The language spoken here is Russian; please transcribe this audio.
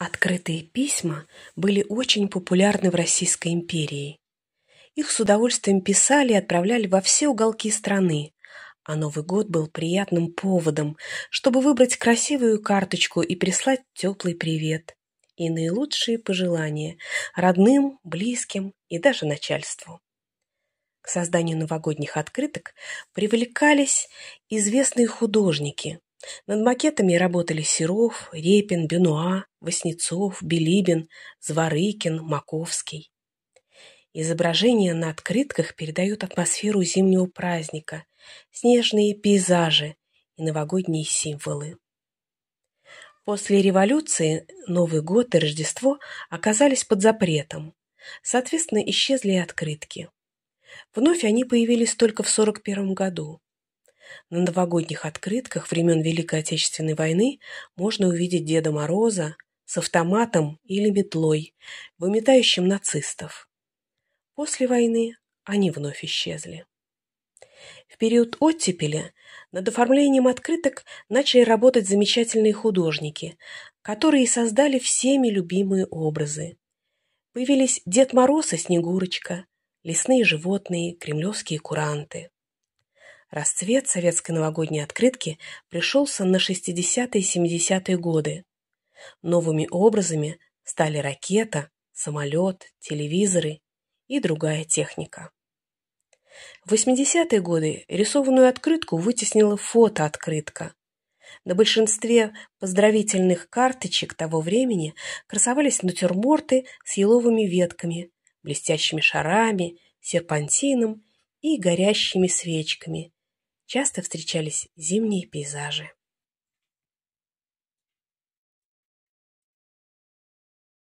Открытые письма были очень популярны в Российской империи. Их с удовольствием писали и отправляли во все уголки страны, а Новый год был приятным поводом, чтобы выбрать красивую карточку и прислать теплый привет и наилучшие пожелания родным, близким и даже начальству. К созданию новогодних открыток привлекались известные художники, над макетами работали Серов, Репин, Бенуа, Васнецов, Белибин, Зворыкин, Маковский. Изображения на открытках передают атмосферу зимнего праздника, снежные пейзажи и новогодние символы. После революции Новый год и Рождество оказались под запретом. Соответственно, исчезли и открытки. Вновь они появились только в 1941 году. На новогодних открытках времен Великой Отечественной войны можно увидеть Деда Мороза с автоматом или метлой, выметающим нацистов. После войны они вновь исчезли. В период оттепели над оформлением открыток начали работать замечательные художники, которые создали всеми любимые образы. Появились Дед Мороз и Снегурочка, лесные животные, кремлевские куранты. Расцвет советской новогодней открытки пришелся на 60-е и 70-е годы. Новыми образами стали ракета, самолет, телевизоры и другая техника. В 80-е годы рисованную открытку вытеснила фотооткрытка. На большинстве поздравительных карточек того времени красовались натюрморты с еловыми ветками, блестящими шарами, серпантином и горящими свечками, часто встречались зимние пейзажи.